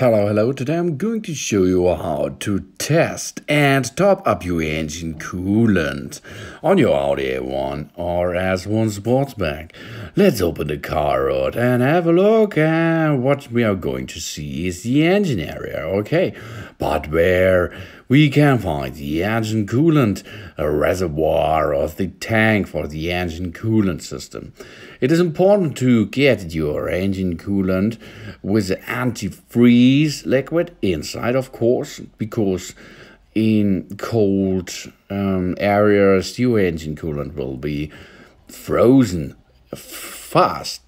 Hello, hello, today I'm going to show you how to test and top up your engine coolant on your Audi A1 or S1 Sportsback. Let's open the car hood and have a look and what we are going to see is the engine area, okay? But where we can find the engine coolant a reservoir of the tank for the engine coolant system. It is important to get your engine coolant with antifreeze liquid inside, of course, because in cold um, areas, your engine coolant will be frozen fast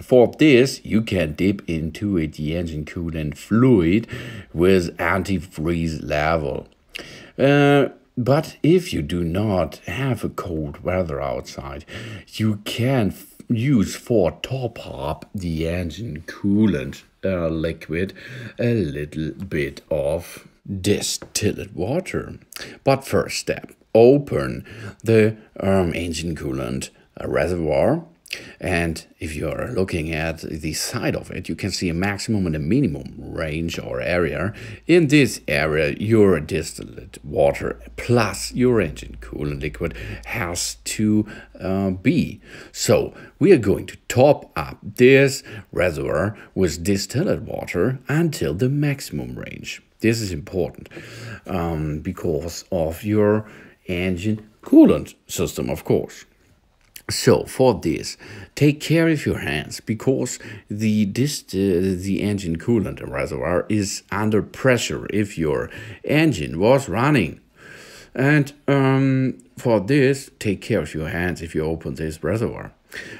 for this, you can dip into a de-engine coolant fluid with antifreeze level. Uh, but if you do not have a cold weather outside, you can use for top up the engine coolant uh, liquid a little bit of distilled water. But first step, open the um, engine coolant reservoir and if you're looking at the side of it, you can see a maximum and a minimum range or area. In this area, your distillate water plus your engine coolant liquid has to uh, be. So we are going to top up this reservoir with distillate water until the maximum range. This is important um, because of your engine coolant system, of course. So for this, take care of your hands because the this uh, the engine coolant reservoir is under pressure if your engine was running. And um, for this, take care of your hands if you open this reservoir.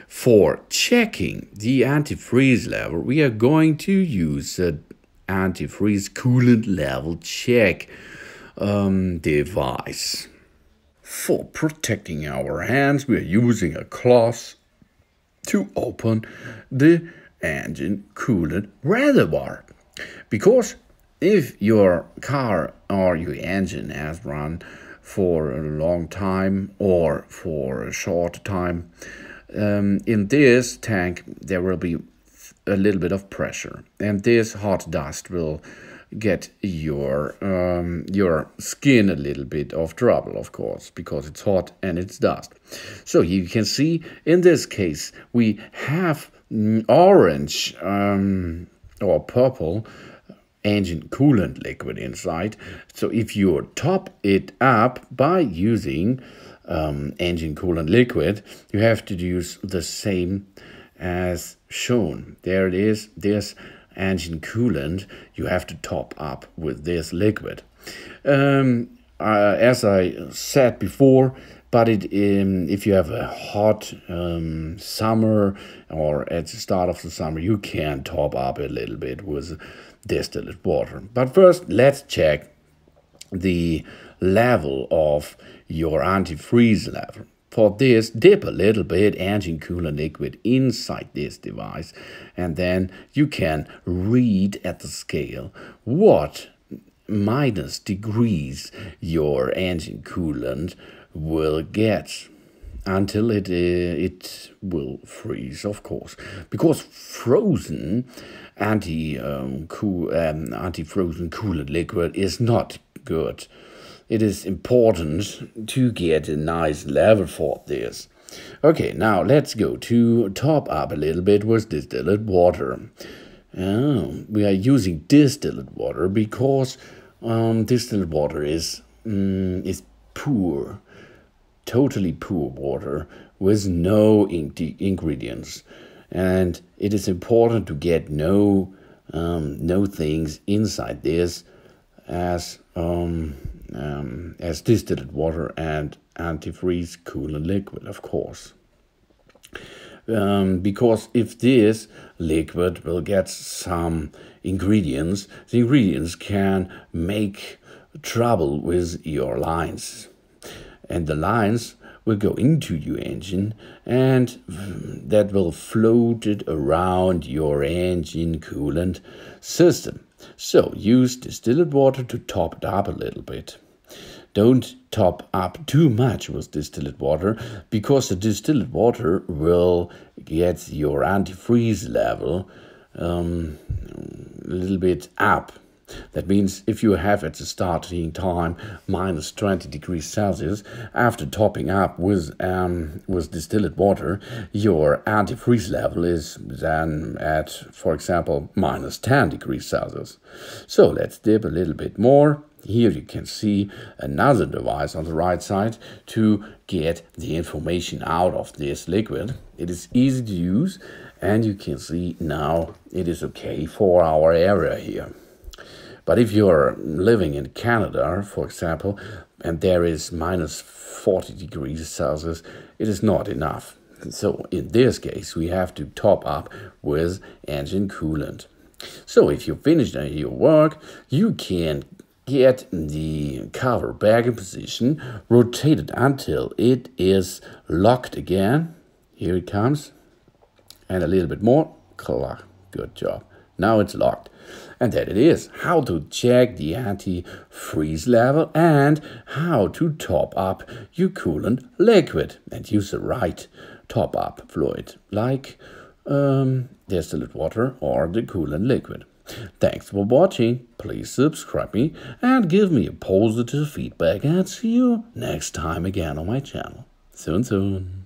For checking the antifreeze level, we are going to use an antifreeze coolant level check um, device. For protecting our hands, we are using a cloth to open the engine coolant reservoir. Because if your car or your engine has run for a long time or for a short time, um, in this tank there will be a little bit of pressure and this hot dust will get your um, your skin a little bit of trouble, of course, because it's hot and it's dust. So you can see in this case we have orange um, or purple engine coolant liquid inside. So if you top it up by using um, engine coolant liquid, you have to use the same as shown. There it is. There's engine coolant, you have to top up with this liquid. Um, uh, as I said before, but it, um, if you have a hot um, summer or at the start of the summer, you can top up a little bit with distilled water. But first, let's check the level of your antifreeze level. For this, dip a little bit engine coolant liquid inside this device and then you can read at the scale what minus degrees your engine coolant will get until it uh, it will freeze, of course, because frozen anti um, cool um, anti frozen coolant liquid is not good it is important to get a nice level for this. Okay, now let's go to top up a little bit with distilled water. Oh, we are using distilled water because um, distilled water is mm, is poor, totally poor water with no in ingredients, and it is important to get no um, no things inside this as um, um, as distilled water and antifreeze cooler liquid, of course. Um, because if this liquid will get some ingredients, the ingredients can make trouble with your lines. And the lines will go into your engine and that will float it around your engine coolant system. So use distilled water to top it up a little bit. Don't top up too much with distilled water because the distilled water will get your antifreeze level um, a little bit up. That means if you have at the starting time minus 20 degrees Celsius, after topping up with um, with distilled water, your antifreeze level is then at, for example, minus 10 degrees Celsius. So let's dip a little bit more. Here you can see another device on the right side to get the information out of this liquid. It is easy to use and you can see now it is okay for our area here. But if you're living in Canada, for example, and there is minus 40 degrees Celsius, it is not enough. So in this case, we have to top up with engine coolant. So if you finish your work, you can get the cover back in position, rotate it until it is locked again. Here it comes. And a little bit more. Good job. Now it's locked. And that it is how to check the anti-freeze level and how to top up your coolant liquid and use the right top up fluid, like um, distillate water or the coolant liquid. Thanks for watching, please subscribe me and give me a positive feedback and see you next time again on my channel. Soon soon.